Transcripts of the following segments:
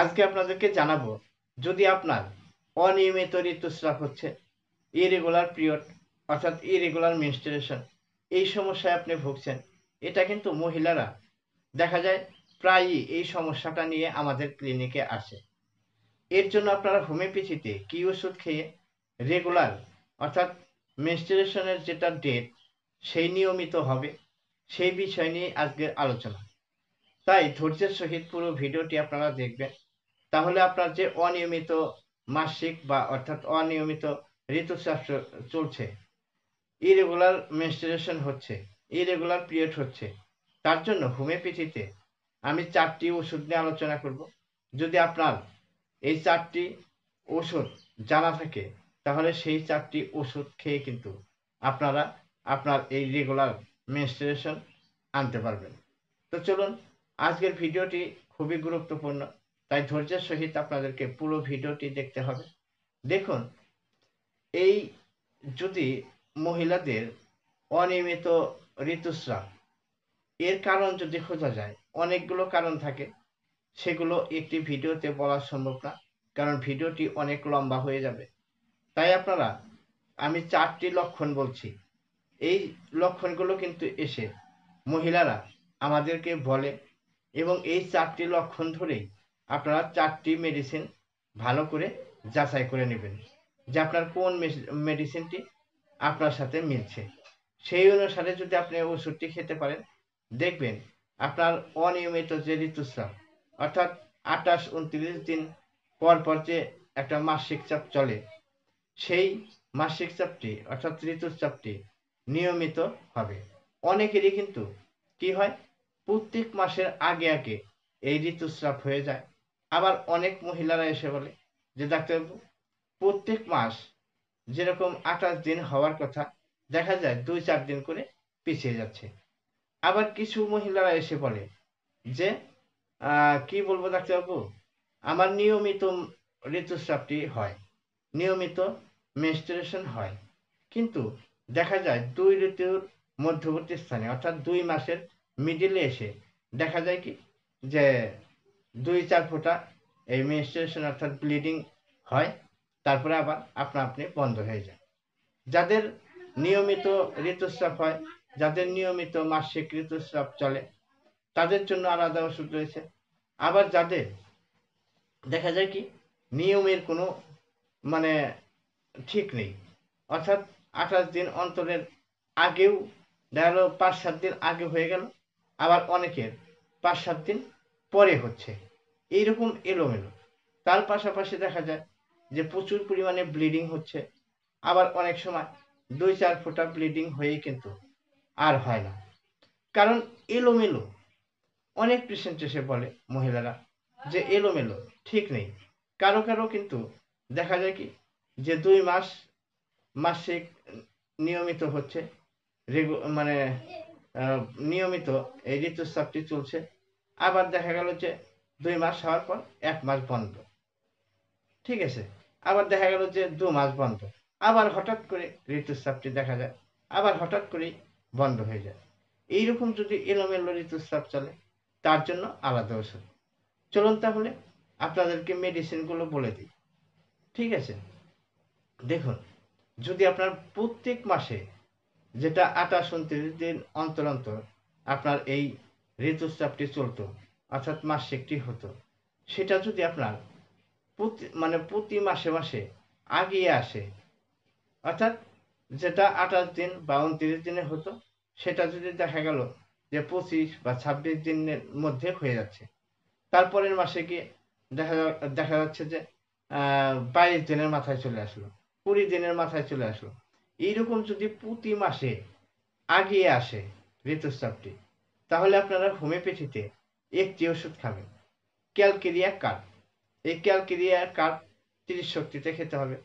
আজকে আপনাদেরকে জানাবো যদি আপনার অনিয়মিত ঋতুস্রাব হচ্ছে ইরেগুলার পিরিয়ড অর্থাৎ ইরেগুলার মিনস্ট্রেশন এই সমস্যায় আপনি ভুগছেন এটা কিন্তু মহিলারা দেখা যায় প্রায়ই এই সমস্যাটা নিয়ে আমাদের ক্লিনিকে আসে এর জন্য আপনারা হোমিওপ্যাথিতে কি ওষুধ খেয়ে রেগুলার অর্থাৎ মেনস্ট্রেশনের যেটা ডেট সেই নিয়মিত হবে সেই বিষয় নিয়ে আজকের আলোচনা তাই ধৈর্যের সহিত পুরো ভিডিওটি আপনারা দেখবেন তাহলে আপনার যে অনিয়মিত মাসিক বা অর্থাৎ অনিয়মিত ঋতুস্রাব চলছে ইরেগুলার মেনস্ট্রুয়েশন হচ্ছে ইরেগুলার পিরিয়ড হচ্ছে তার জন্য হোমিওপ্যাথিতে আমি চারটি ওষুধ নিয়ে আলোচনা করব যদি আপনার এই চারটি ওষুধ জানা থাকে তাহলে সেই চারটি ওষুধ খেয়ে কিন্তু আপনারা আপনার এই রেগুলার মেনস্ট্রুয়েশন আনতে পারবেন তো চলুন আজকের ভিডিওটি খুবই গুরুত্বপূর্ণ তাই ধৈর্যের সহিত আপনাদেরকে পুরো ভিডিওটি দেখতে হবে দেখুন এই যদি মহিলাদের অনিয়মিত ঋতুস্রাব এর কারণ যদি খোঁজা যায় অনেকগুলো কারণ থাকে সেগুলো একটি ভিডিওতে বলা সম্ভব না কারণ ভিডিওটি অনেক লম্বা হয়ে যাবে তাই আপনারা আমি চারটি লক্ষণ বলছি এই লক্ষণগুলো কিন্তু এসে মহিলারা আমাদেরকে বলে এবং এই চারটি লক্ষণ ধরেই আপনারা চারটি মেডিসিন ভালো করে যাচাই করে নেবেন যে আপনার কোন মেডিসিনটি আপনার সাথে মিলছে সেই অনুসারে যদি আপনি ওষুধটি খেতে পারেন দেখবেন আপনার অনিয়মিত যে ঋতুস্রাব অর্থাৎ আঠাশ উনত্রিশ দিন পর পর যে একটা মাসিক চাপ চলে সেই মাসিক চাপটি অর্থাৎ ঋতুস্রাবটি নিয়মিত হবে অনেকেরই কিন্তু কি হয় প্রত্যেক মাসের আগে আগে এই ঋতুস্রাব হয়ে যায় আবার অনেক মহিলারা এসে বলে যে ডাক্তারবাবু প্রত্যেক মাস যেরকম আঠাশ দিন হওয়ার কথা দেখা যায় দুই চার দিন করে পিছিয়ে যাচ্ছে আবার কিছু মহিলারা এসে বলে যে কি বলবো ডাক্তারবাবু আমার নিয়মিত ঋতুস্রাবটি হয় নিয়মিত মেস্টুরেশন হয় কিন্তু দেখা যায় দুই ঋতুর মধ্যবর্তী স্থানে অর্থাৎ দুই মাসের মিডিলে এসে দেখা যায় কি যে দুই চার ফোঁটা এই মেনস্ট্রুয়েশন অর্থাৎ ব্লিডিং হয় তারপরে আবার আপনা আপনি বন্ধ হয়ে যায় যাদের নিয়মিত ঋতুস্রাব হয় যাদের নিয়মিত মাসিক ঋতুস্রাব চলে তাদের জন্য আলাদা ওষুধ রয়েছে আবার যাদের দেখা যায় কি নিয়মের কোনো মানে ঠিক নেই অর্থাৎ আঠাশ দিন অন্তরের আগেও দেখা গেলো পাঁচ সাত দিন আগে হয়ে গেল আবার অনেকের পাঁচ সাত দিন পরে হচ্ছে এইরকম এলোমেলো তার পাশাপাশি দেখা যায় যে প্রচুর পরিমাণে ব্লিডিং হচ্ছে আবার অনেক সময় দুই চার ফোঁটা ব্লিডিং হয়েই কিন্তু আর হয় না কারণ এলোমেলো অনেক পেশেন্ট এসে বলে মহিলারা যে এলোমেলো ঠিক নেই কারো কারো কিন্তু দেখা যায় কি যে দুই মাস মাসিক নিয়মিত হচ্ছে রেগু মানে নিয়মিত এই ঋতুস্রাবটি চলছে আবার দেখা গেল যে দুই মাস হওয়ার পর এক মাস বন্ধ ঠিক আছে আবার দেখা গেল যে দু মাস বন্ধ আবার হঠাৎ করে ঋতুস্রাবটি দেখা যায় আবার হঠাৎ করেই বন্ধ হয়ে যায় এইরকম যদি এলোমেলো ঋতুস্রাব চলে তার জন্য আলাদা ওষুধ চলুন তাহলে আপনাদেরকে মেডিসিনগুলো বলে দিই ঠিক আছে দেখুন যদি আপনার প্রত্যেক মাসে যেটা আঠাশ উনত্রিশ দিন অন্তর অন্তর আপনার এই ঋতুস্রাবটি চলতো অর্থাৎ মাসিকটি হতো সেটা যদি আপনার প্রতি মানে প্রতি মাসে মাসে আগিয়ে আসে অর্থাৎ যেটা আঠাশ দিন বা উনত্রিশ দিনে হতো সেটা যদি দেখা গেল যে পঁচিশ বা ছাব্বিশ দিনের মধ্যে হয়ে যাচ্ছে তারপরের মাসে কি দেখা দেখা যাচ্ছে যে বাইশ দিনের মাথায় চলে আসলো কুড়ি দিনের মাথায় চলে আসলো এইরকম যদি প্রতি মাসে আগিয়ে আসে ঋতুস্রাবটি তাহলে আপনারা হোমিওপ্যাথিতে একটি ওষুধ খাবেন ক্যালকেরিয়া কার এই ক্যালকেরিয়া কার তিরিশ শক্তিতে খেতে হবে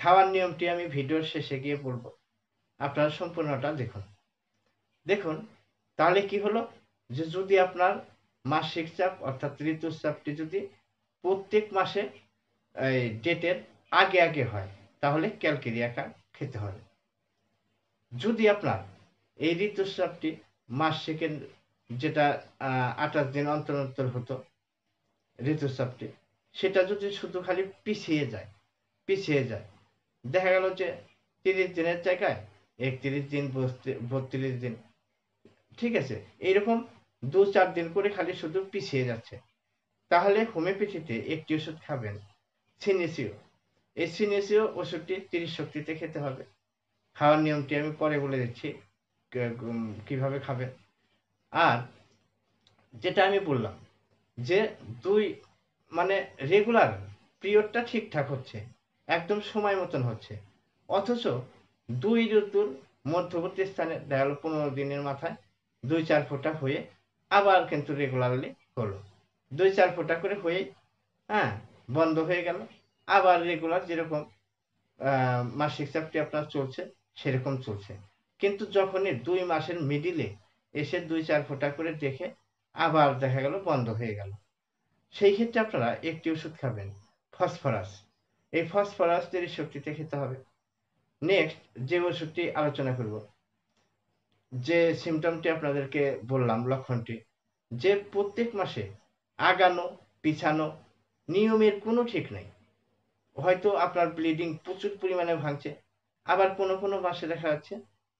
খাওয়ার নিয়মটি আমি ভিডিওর শেষে গিয়ে বলব আপনারা সম্পূর্ণটা দেখুন দেখুন তাহলে কি হলো যে যদি আপনার মাসিক চাপ অর্থাৎ ঋতুচাপটি যদি প্রত্যেক মাসে এই ডেটের আগে আগে হয় তাহলে ক্যালকেরিয়া কার খেতে হবে যদি আপনার এই ঋতুস্রাবটি সেকেন্ড যেটা আঠাশ দিন অন্তর অন্তর হতো ঋতুস্রাবটি সেটা যদি শুধু খালি পিছিয়ে যায় পিছিয়ে যায় দেখা গেল যে তিরিশ দিনের জায়গায় একত্রিশ দিন বত্রিশ দিন ঠিক আছে এইরকম দু চার দিন করে খালি শুধু পিছিয়ে যাচ্ছে তাহলে হোমিওপ্যাথিতে একটি ওষুধ খাবেন সিনেসিও এই সিনেসিও ওষুধটি তিরিশ শক্তিতে খেতে হবে খাওয়ার নিয়মটি আমি পরে বলে দিচ্ছি কিভাবে খাবে আর যেটা আমি বললাম যে দুই মানে রেগুলার পিরিয়ডটা ঠিকঠাক হচ্ছে একদম সময় মতন হচ্ছে অথচ দুই ঋতুর মধ্যবর্তী স্থানে দেখা গেলো পনেরো দিনের মাথায় দুই চার ফোঁটা হয়ে আবার কিন্তু রেগুলারলি হলো দুই চার ফোঁটা করে হয়ে হ্যাঁ বন্ধ হয়ে গেল আবার রেগুলার যেরকম মাসিক চাপটি আপনার চলছে সেরকম চলছে কিন্তু যখনই দুই মাসের মিডিলে এসে দুই চার ফোঁটা করে দেখে আবার দেখা গেল বন্ধ হয়ে গেল সেই ক্ষেত্রে আপনারা একটি ওষুধ খাবেন ফসফরাস এই ফসফরাস দেরি শক্তিতে খেতে হবে নেক্সট যে ওষুধটি আলোচনা করব যে সিমটমটি আপনাদেরকে বললাম লক্ষণটি যে প্রত্যেক মাসে আগানো পিছানো নিয়মের কোনো ঠিক নেই হয়তো আপনার ব্লিডিং প্রচুর পরিমাণে ভাঙছে আবার কোনো কোনো মাসে দেখা যাচ্ছে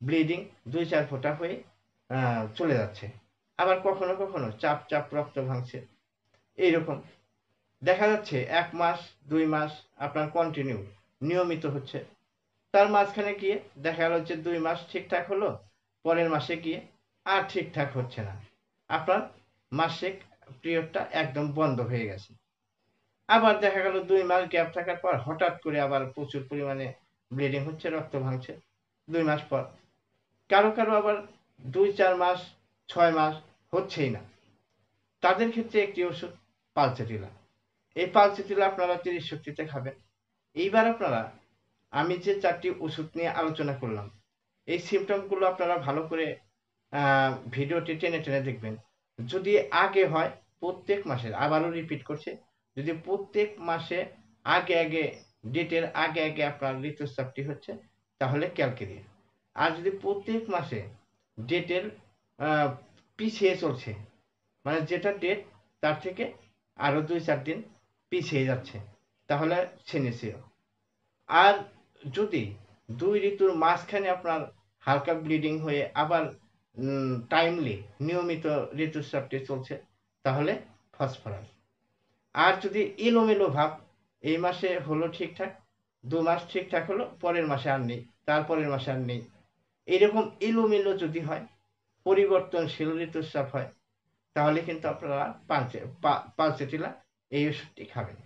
ব্লিডিং দুই চার ফোঁটা হয়ে চলে যাচ্ছে আবার কখনো কখনো চাপ চাপ রক্ত ভাঙছে এইরকম দেখা যাচ্ছে এক মাস দুই মাস আপনার কন্টিনিউ নিয়মিত হচ্ছে তার মাঝখানে গিয়ে দেখা গেল যে দুই মাস ঠিকঠাক হলো পরের মাসে গিয়ে আর ঠিকঠাক হচ্ছে না আপনার মাসিক পিরিয়ডটা একদম বন্ধ হয়ে গেছে আবার দেখা গেল দুই মাস গ্যাপ থাকার পর হঠাৎ করে আবার প্রচুর পরিমাণে ব্লিডিং হচ্ছে রক্ত ভাঙছে দুই মাস পর কারো কারো আবার দুই চার মাস ছয় মাস হচ্ছেই না তাদের ক্ষেত্রে একটি ওষুধ পালচেটিলা এই পালচেটিলা আপনারা তিরিশ শক্তিতে খাবেন এইবার আপনারা আমি যে চারটি ওষুধ নিয়ে আলোচনা করলাম এই সিমটমগুলো আপনারা ভালো করে ভিডিওটি টেনে টেনে দেখবেন যদি আগে হয় প্রত্যেক মাসে আবারও রিপিট করছে যদি প্রত্যেক মাসে আগে আগে ডেটের আগে আগে আপনার ঋতুস্রাবটি হচ্ছে তাহলে ক্যালকেরিয়া আর যদি প্রত্যেক মাসে ডেটের পিছিয়ে চলছে মানে যেটা ডেট তার থেকে আরও দুই চার দিন পিছিয়ে যাচ্ছে তাহলে সেনেসিও আর যদি দুই ঋতুর মাঝখানে আপনার হালকা ব্লিডিং হয়ে আবার টাইমলি নিয়মিত ঋতুস্রাবটি চলছে তাহলে ফসফরাস আর যদি এলোমেলো ভাব এই মাসে হলো ঠিকঠাক দু মাস ঠিকঠাক হলো পরের মাসে আর নেই তারপরের মাসে আর নেই এরকম এলোমেলো যদি হয় পরিবর্তনশীল ঋতুস্রাব হয় তাহলে কিন্তু আপনারা পাঁচে টিলা এই ওষুধটি খাবেন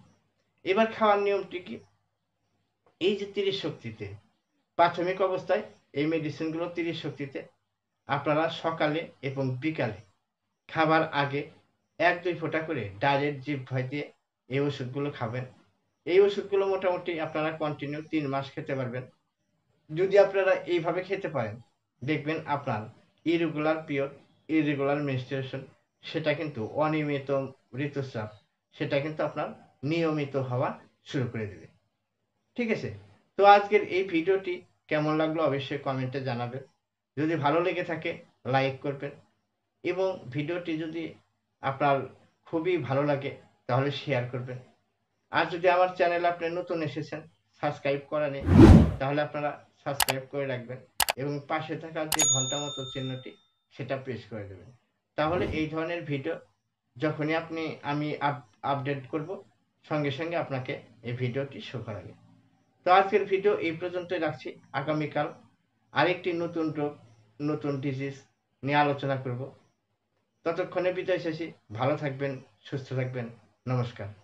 এবার খাওয়ার নিয়মটি কি এই যে তিরিশ শক্তিতে প্রাথমিক অবস্থায় এই মেডিসিনগুলো তিরিশ শক্তিতে আপনারা সকালে এবং বিকালে খাবার আগে এক দুই ফোঁটা করে ডাইরেক্ট জিভ ভয় দিয়ে এই ওষুধগুলো খাবেন এই ওষুধগুলো মোটামুটি আপনারা কন্টিনিউ তিন মাস খেতে পারবেন যদি আপনারা এইভাবে খেতে পারেন দেখবেন আপনার ইরেগুলার পিওর ইরেগুলার মেনস্ট্রুয়েশন সেটা কিন্তু অনিয়মিত ঋতুস্রাব সেটা কিন্তু আপনার নিয়মিত হওয়া শুরু করে দেবে ঠিক আছে তো আজকের এই ভিডিওটি কেমন লাগলো অবশ্যই কমেন্টে জানাবেন যদি ভালো লেগে থাকে লাইক করবেন এবং ভিডিওটি যদি আপনার খুবই ভালো লাগে তাহলে শেয়ার করবেন আর যদি আমার চ্যানেল আপনি নতুন এসেছেন সাবস্ক্রাইব করা নেই তাহলে আপনারা সাবস্ক্রাইব করে রাখবেন এবং পাশে থাকা যে ঘন্টা মতো চিহ্নটি সেটা প্রেস করে দেবেন তাহলে এই ধরনের ভিডিও যখনই আপনি আমি আপডেট করব সঙ্গে সঙ্গে আপনাকে এই ভিডিওটি শো করাবে তো আজকের ভিডিও এই পর্যন্তই রাখছি আগামীকাল আরেকটি নতুন রোগ নতুন ডিজিজ নিয়ে আলোচনা করব ততক্ষণে বিদায় শেষে ভালো থাকবেন সুস্থ থাকবেন নমস্কার